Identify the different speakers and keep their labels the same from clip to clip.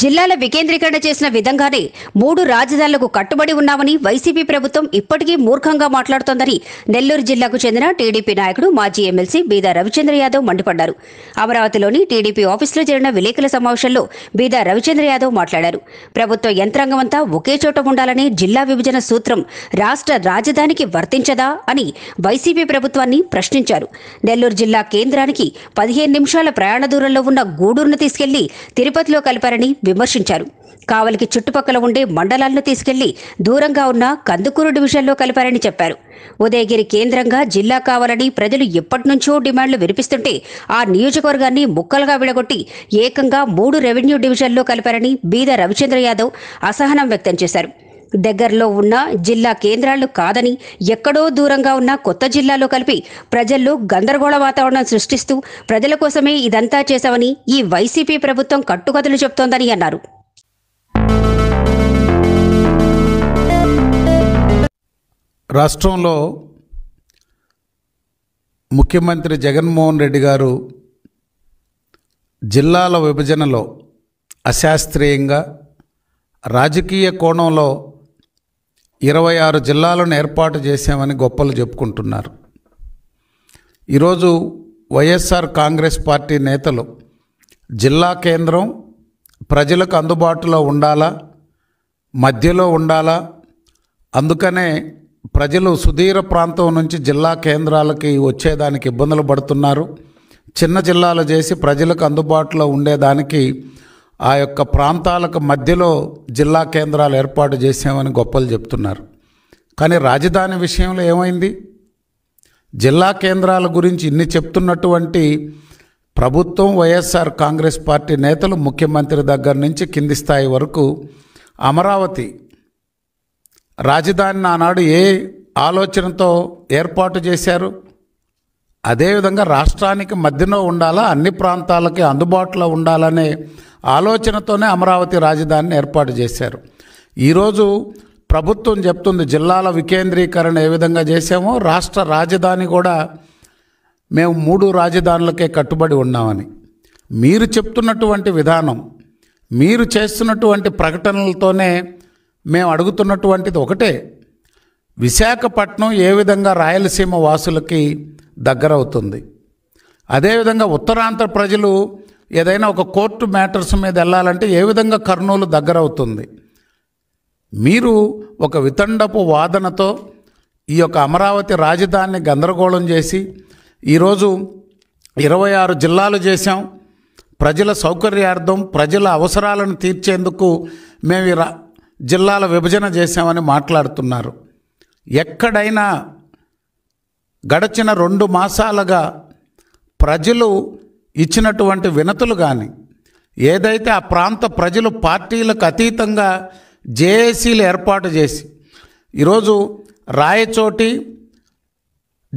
Speaker 1: జిల్లాల వికేంద్రీకరణ చేసిన విధంగానే మూడు రాజధానులకు కట్టుబడి ఉన్నామని వైసీపీ ప్రభుత్వం ఇప్పటికీ మూర్ఖంగా మాట్లాడుతోందని నెల్లూరు జిల్లాకు చెందిన టీడీపీ నాయకుడు మాజీ ఎమ్మెల్సీ బీదా రవిచంద్ర యాదవ్ మండిపడ్డారు అమరావతిలోని టీడీపీ ఆఫీసులో జరిగిన విలేకరుల సమావేశంలో బీదా రవిచంద్ర యాదవ్ మాట్లాడారు ప్రభుత్వ యంత్రాంగం అంతా ఒకే చోట ఉండాలని జిల్లా విభజన సూత్రం రాష్ట్ర రాజధానికి వర్తించదా అని వైసీపీ ప్రభుత్వాన్ని ప్రశ్నించారు నెల్లూరు జిల్లా కేంద్రానికి పదిహేను నిమిషాల ప్రయాణ దూరంలో ఉన్న గూడూరును తీసుకెళ్లి తిరుపతిలో కలిపారని విమర్శించారు కావలికి చుట్టుపక్కల ఉండే మండలాలను తీసుకెళ్లి దూరంగా ఉన్న కందుకూరు డివిజన్లో కలిపారని చెప్పారు ఉదయగిరి కేంద్రంగా జిల్లా కావాలని ప్రజలు ఎప్పటినుంచో డిమాండ్లు వినిపిస్తుంటే ఆ నియోజకవర్గాన్ని ముక్కలుగా విడగొట్టి ఏకంగా మూడు రెవెన్యూ డివిజన్లో కలిపారని బీద రవిచంద్ర యాదవ్ అసహనం వ్యక్తం చేశారు దగ్గరలో ఉన్న జిల్లా కేంద్రాలు కాదని ఎక్కడో దూరంగా ఉన్న కొత్త జిల్లాలో కలిపి ప్రజల్లో గందరగోళ వాతావరణం సృష్టిస్తూ ప్రజల కోసమే ఇదంతా చేశామని ఈ వైసీపీ ప్రభుత్వం కట్టుకథలు చెబుతోందని అన్నారు
Speaker 2: రాష్ట్రంలో ముఖ్యమంత్రి జగన్మోహన్ రెడ్డి గారు జిల్లాల విభజనలో అశాస్త్రీయంగా రాజకీయ కోణంలో ఇరవై ఆరు జిల్లాలను ఏర్పాటు చేశామని గొప్పలు చెప్పుకుంటున్నారు ఈరోజు వైఎస్ఆర్ కాంగ్రెస్ పార్టీ నేతలు జిల్లా కేంద్రం ప్రజలకు అందుబాటులో ఉండాలా మధ్యలో ఉండాలా అందుకనే ప్రజలు సుదీర ప్రాంతం నుంచి జిల్లా కేంద్రాలకి వచ్చేదానికి ఇబ్బందులు పడుతున్నారు చిన్న జిల్లాలు చేసి ప్రజలకు అందుబాటులో ఉండేదానికి ఆ యొక్క ప్రాంతాలకు మధ్యలో జిల్లా కేంద్రాలు ఏర్పాటు చేసామని గొప్పలు చెప్తున్నారు కానీ రాజధాని విషయంలో ఏమైంది జిల్లా కేంద్రాల గురించి ఇన్ని చెప్తున్నటువంటి ప్రభుత్వం వైఎస్ఆర్ కాంగ్రెస్ పార్టీ నేతలు ముఖ్యమంత్రి దగ్గర నుంచి కింది స్థాయి వరకు అమరావతి రాజధానిని ఆనాడు ఏ ఆలోచనతో ఏర్పాటు చేశారు అదేవిధంగా రాష్ట్రానికి మధ్యలో ఉండాలా అన్ని ప్రాంతాలకి అందుబాటులో ఉండాలనే ఆలోచనతోనే అమరావతి రాజధానిని ఏర్పాటు చేశారు ఈరోజు ప్రభుత్వం చెప్తుంది జిల్లాల వికేంద్రీకరణ ఏ విధంగా చేసామో రాష్ట్ర రాజధాని కూడా మేము మూడు రాజధానులకే కట్టుబడి ఉన్నామని మీరు చెప్తున్నటువంటి విధానం మీరు చేస్తున్నటువంటి ప్రకటనలతోనే మేము అడుగుతున్నటువంటిది ఒకటే విశాఖపట్నం ఏ విధంగా రాయలసీమ వాసులకి దగ్గరవుతుంది అదేవిధంగా ఉత్తరాంధ్ర ప్రజలు ఏదైనా ఒక కోర్టు మ్యాటర్స్ మీద వెళ్ళాలంటే ఏ విధంగా కర్నూలు దగ్గరవుతుంది మీరు ఒక వితండపు వాదనతో ఈ యొక్క అమరావతి రాజధానిని గందరగోళం చేసి ఈరోజు ఇరవై ఆరు జిల్లాలు చేశాం ప్రజల సౌకర్యార్థం ప్రజల అవసరాలను తీర్చేందుకు మేము జిల్లాల విభజన చేశామని మాట్లాడుతున్నారు ఎక్కడైనా గడచిన రెండు మాసాలుగా ప్రజలు ఇచ్చినటువంటి వినతులు కానీ ఏదైతే ఆ ప్రాంత ప్రజలు పార్టీలకు అతీతంగా జేఏసీలు ఏర్పాటు చేసి ఈరోజు రాయచోటి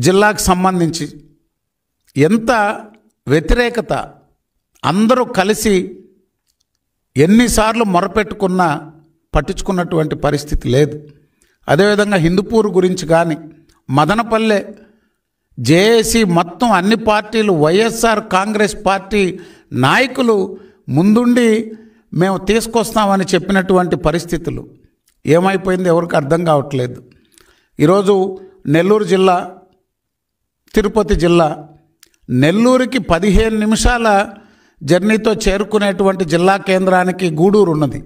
Speaker 2: జిల్లాకు సంబంధించి ఎంత వ్యతిరేకత అందరూ కలిసి ఎన్నిసార్లు మొరపెట్టుకున్నా పట్టించుకున్నటువంటి పరిస్థితి లేదు అదేవిధంగా హిందూపూర్ గురించి కానీ మదనపల్లె జేఏసీ మొత్తం అన్ని పార్టీలు వైఎస్ఆర్ కాంగ్రెస్ పార్టీ నాయకులు ముందుండి మేము తీసుకొస్తామని చెప్పినటువంటి పరిస్థితులు ఏమైపోయింది ఎవరికి అర్థం కావట్లేదు ఈరోజు నెల్లూరు జిల్లా తిరుపతి జిల్లా నెల్లూరుకి పదిహేను నిమిషాల జర్నీతో చేరుకునేటువంటి జిల్లా కేంద్రానికి గూడూరు ఉన్నది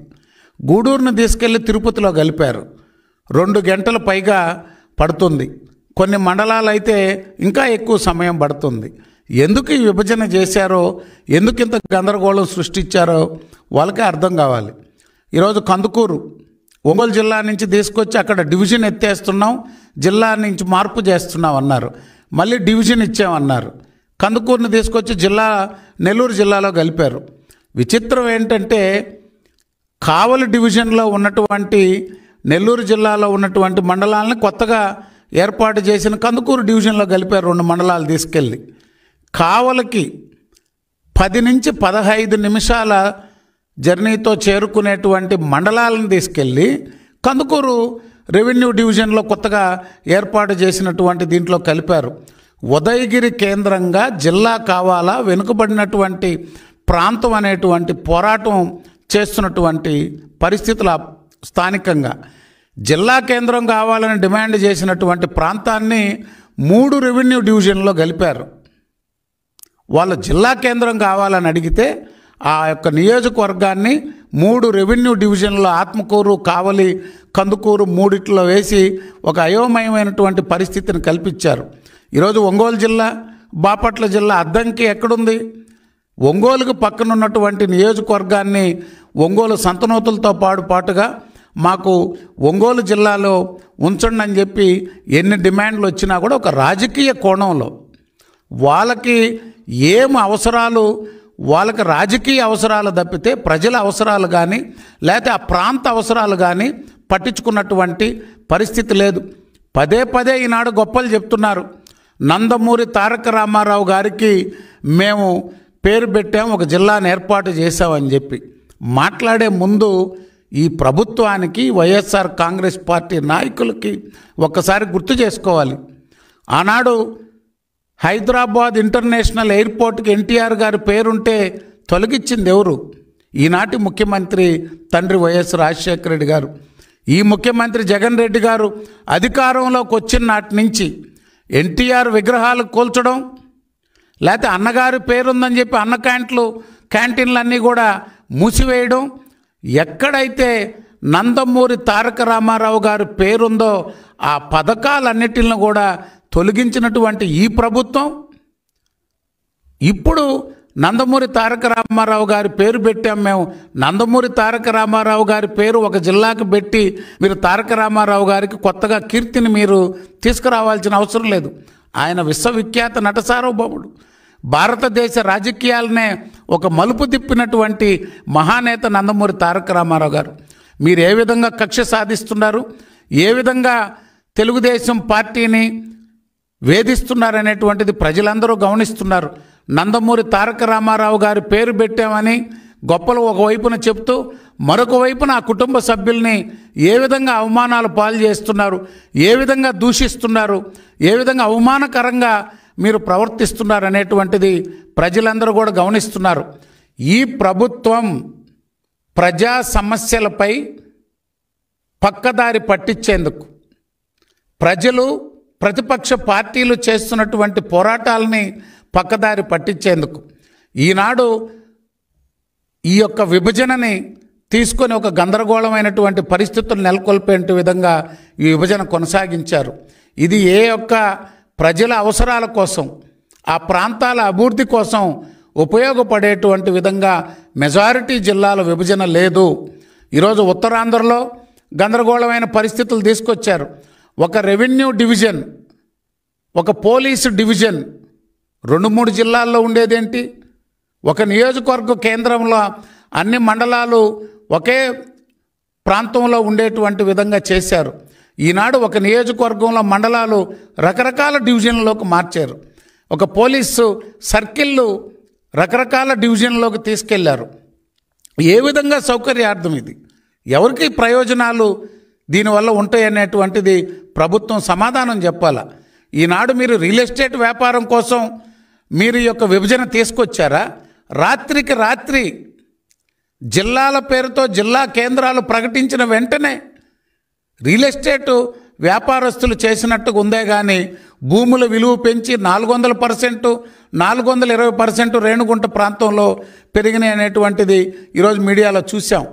Speaker 2: గూడూరును తీసుకెళ్లి తిరుపతిలో కలిపారు రెండు గంటలు పైగా పడుతుంది కొన్ని మండలాలు అయితే ఇంకా ఎక్కువ సమయం పడుతుంది ఎందుకు ఈ విభజన చేశారో ఎందుకు ఇంత గందరగోళం సృష్టించారో వాళ్ళకే అర్థం కావాలి ఈరోజు కందుకూరు ఒంగోలు జిల్లా నుంచి తీసుకొచ్చి అక్కడ డివిజన్ ఎత్తేస్తున్నాం జిల్లా నుంచి మార్పు చేస్తున్నాం అన్నారు మళ్ళీ డివిజన్ ఇచ్చామన్నారు కందుకూరుని తీసుకొచ్చి జిల్లా నెల్లూరు జిల్లాలో కలిపారు విచిత్రం ఏంటంటే కావలి డివిజన్లో ఉన్నటువంటి నెల్లూరు జిల్లాలో ఉన్నటువంటి మండలాలను కొత్తగా ఏర్పాటు చేసిన కందుకూరు డివిజన్లో కలిపారు రెండు మండలాలు తీసుకెళ్ళి కావలకి పది నుంచి పదహైదు నిమిషాల జర్నీతో చేరుకునేటువంటి మండలాలను తీసుకెళ్ళి కందుకూరు రెవెన్యూ డివిజన్లో కొత్తగా ఏర్పాటు చేసినటువంటి దీంట్లో కలిపారు ఉదయగిరి కేంద్రంగా జిల్లా కావాలా వెనుకబడినటువంటి ప్రాంతం అనేటువంటి పోరాటం చేస్తున్నటువంటి పరిస్థితులు స్థానికంగా జిల్లా కేంద్రం కావాలని డిమాండ్ చేసినటువంటి ప్రాంతాన్ని మూడు రెవెన్యూ డివిజన్లో కలిపారు వాళ్ళు జిల్లా కేంద్రం కావాలని అడిగితే ఆ యొక్క నియోజకవర్గాన్ని మూడు రెవెన్యూ డివిజన్లో ఆత్మకూరు కావలి కందుకూరు మూడిట్లో వేసి ఒక అయోమయమైనటువంటి పరిస్థితిని కల్పించారు ఈరోజు ఒంగోలు జిల్లా బాపట్ల జిల్లా అద్దంకి ఎక్కడుంది ఒంగోలుకు పక్కనున్నటువంటి నియోజకవర్గాన్ని ఒంగోలు సంతనూతులతో పాటు పాటుగా మాకు ఒంగోలు జిల్లాలో ఉంచండి అని చెప్పి ఎన్ని డిమాండ్లు వచ్చినా కూడా ఒక రాజకీయ కోణంలో వాళ్ళకి ఏం అవసరాలు వాళ్ళకి రాజకీయ అవసరాలు తప్పితే ప్రజల అవసరాలు కానీ లేకపోతే ఆ ప్రాంత అవసరాలు కానీ పట్టించుకున్నటువంటి పరిస్థితి లేదు పదే పదే ఈనాడు గొప్పలు చెప్తున్నారు నందమూరి తారక రామారావు గారికి మేము పేరు పెట్టాము ఒక జిల్లాను ఏర్పాటు చేశామని చెప్పి మాట్లాడే ముందు ఈ ప్రభుత్వానికి వైఎస్ఆర్ కాంగ్రెస్ పార్టీ నాయకులకి ఒక్కసారి గుర్తు చేసుకోవాలి ఆనాడు హైదరాబాద్ ఇంటర్నేషనల్ ఎయిర్పోర్ట్కి ఎన్టీఆర్ గారి పేరుంటే తొలగించింది ఎవరు ఈనాటి ముఖ్యమంత్రి తండ్రి వైఎస్ రాజశేఖర రెడ్డి గారు ఈ ముఖ్యమంత్రి జగన్ రెడ్డి గారు అధికారంలోకి వచ్చిన నాటి నుంచి ఎన్టీఆర్ విగ్రహాలు కూల్చడం లేకపోతే అన్నగారి పేరుందని చెప్పి అన్న క్యాంట్లు క్యాంటీన్లన్నీ కూడా మూసివేయడం ఎక్కడైతే నందమూరి తారక రామారావు గారి పేరుందో ఆ పథకాలన్నిటిని కూడా తొలగించినటువంటి ఈ ప్రభుత్వం ఇప్పుడు నందమూరి తారక రామారావు గారి పేరు పెట్టాం మేము నందమూరి తారక రామారావు గారి పేరు ఒక జిల్లాకు పెట్టి మీరు తారక రామారావు గారికి కొత్తగా కీర్తిని మీరు తీసుకురావాల్సిన అవసరం లేదు ఆయన విశ్వవిఖ్యాత నట సార్వభౌముడు భారతదేశ రాజకీయాలనే ఒక మలుపు తిప్పినటువంటి మహానేత నందమూరి తారక రామారావు గారు మీరు ఏ విధంగా కక్ష సాధిస్తున్నారు ఏ విధంగా తెలుగుదేశం పార్టీని వేధిస్తున్నారనేటువంటిది ప్రజలందరూ గమనిస్తున్నారు నందమూరి తారక రామారావు గారి పేరు పెట్టామని గొప్పలు ఒకవైపున చెప్తూ మరొక వైపున ఆ కుటుంబ సభ్యుల్ని ఏ విధంగా అవమానాలు పాలు చేస్తున్నారు ఏ విధంగా దూషిస్తున్నారు ఏ విధంగా అవమానకరంగా మీరు ప్రవర్తిస్తున్నారు అనేటువంటిది ప్రజలందరూ కూడా గమనిస్తున్నారు ఈ ప్రభుత్వం ప్రజా సమస్యలపై పక్కదారి పట్టించేందుకు ప్రజలు ప్రతిపక్ష పార్టీలు చేస్తున్నటువంటి పోరాటాలని పక్కదారి పట్టించేందుకు ఈనాడు ఈ యొక్క విభజనని తీసుకొని ఒక గందరగోళమైనటువంటి పరిస్థితులు నెలకొల్పే విధంగా ఈ విభజన కొనసాగించారు ఇది ఏ యొక్క ప్రజల అవసరాల కోసం ఆ ప్రాంతాల అభివృద్ధి కోసం ఉపయోగపడేటువంటి విధంగా మెజారిటీ జిల్లాల విభజన లేదు ఈరోజు ఉత్తరాంధ్రలో గందరగోళమైన పరిస్థితులు తీసుకొచ్చారు ఒక రెవెన్యూ డివిజన్ ఒక పోలీసు డివిజన్ రెండు మూడు జిల్లాల్లో ఉండేదేంటి ఒక నియోజకవర్గ కేంద్రంలో అన్ని మండలాలు ఒకే ప్రాంతంలో ఉండేటువంటి విధంగా చేశారు ఈనాడు ఒక నియోజకవర్గంలో మండలాలు రకరకాల డివిజన్లోకి మార్చారు ఒక పోలీసు సర్కిళ్ళు రకరకాల డివిజన్లోకి తీసుకెళ్లారు ఏ విధంగా సౌకర్యార్థం ఇది ఎవరికి ప్రయోజనాలు దీనివల్ల ఉంటాయనేటువంటిది ప్రభుత్వం సమాధానం చెప్పాలా ఈనాడు మీరు రియల్ ఎస్టేట్ వ్యాపారం కోసం మీరు యొక్క విభజన తీసుకొచ్చారా రాత్రికి రాత్రి జిల్లాల పేరుతో జిల్లా కేంద్రాలు ప్రకటించిన వెంటనే రియల్ ఎస్టేట్ వ్యాపారస్తులు చేసినట్టుగా ఉందే కానీ భూముల విలువ పెంచి నాలుగు వందల పర్సెంట్ నాలుగు వందల ఇరవై పర్సెంట్ రేణుగుంట ప్రాంతంలో పెరిగినాయి అనేటువంటిది ఈరోజు మీడియాలో చూసాం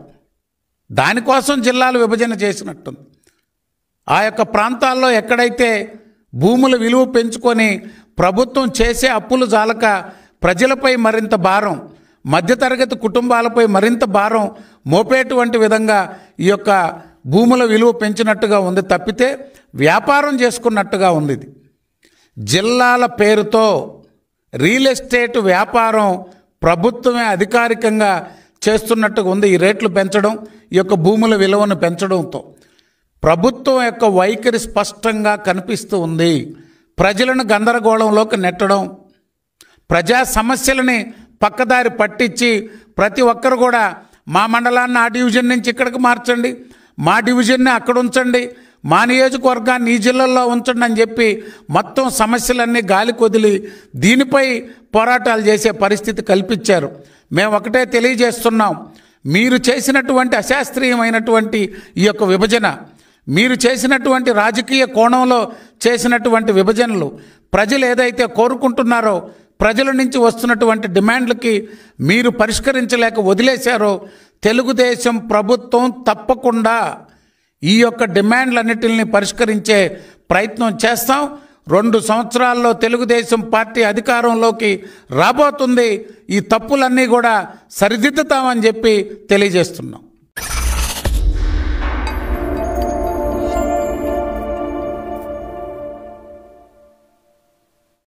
Speaker 2: దానికోసం జిల్లాలు విభజన చేసినట్టుంది ఆ యొక్క ప్రాంతాల్లో ఎక్కడైతే భూముల విలువ పెంచుకొని ప్రభుత్వం చేసే అప్పులు జాలక ప్రజలపై మరింత భారం మధ్యతరగతి కుటుంబాలపై మరింత భారం మోపేటువంటి విధంగా ఈ యొక్క భూముల విలువ పెంచినట్టుగా ఉంది తప్పితే వ్యాపారం చేసుకున్నట్టుగా ఉంది ఇది జిల్లాల పేరుతో రియల్ ఎస్టేట్ వ్యాపారం ప్రభుత్వమే అధికారికంగా చేస్తున్నట్టుగా ఉంది ఈ రేట్లు పెంచడం ఈ యొక్క భూముల విలువను పెంచడంతో ప్రభుత్వం యొక్క వైఖరి స్పష్టంగా కనిపిస్తూ ఉంది ప్రజలను గందరగోళంలోకి నెట్టడం ప్రజా సమస్యలని పక్కదారి పట్టించి ప్రతి ఒక్కరు కూడా మా మండలాన్ని ఆ డివిజన్ నుంచి ఇక్కడికి మార్చండి మా డివిజన్ని అక్కడ ఉంచండి మా నియోజకవర్గాన్ని ఈ జిల్లాల్లో ఉంచండి అని చెప్పి మొత్తం సమస్యలన్నీ గాలి కొదిలి దీనిపై పోరాటాలు చేసే పరిస్థితి కల్పించారు మేము ఒకటే తెలియజేస్తున్నాం మీరు చేసినటువంటి అశాస్త్రీయమైనటువంటి ఈ యొక్క విభజన మీరు చేసినటువంటి రాజకీయ కోణంలో చేసినటువంటి విభజనలు ప్రజలు ఏదైతే కోరుకుంటున్నారో ప్రజల నుంచి వస్తున్నటువంటి డిమాండ్లకి మీరు పరిష్కరించలేక వదిలేశారో తెలుగుదేశం ప్రభుత్వం తప్పకుండా ఈ యొక్క డిమాండ్లన్నిటిని పరిష్కరించే ప్రయత్నం చేస్తాం రెండు సంవత్సరాల్లో తెలుగుదేశం పార్టీ అధికారంలోకి రాబోతుంది ఈ తప్పులన్నీ కూడా సరిదిద్దుతామని చెప్పి తెలియజేస్తున్నాం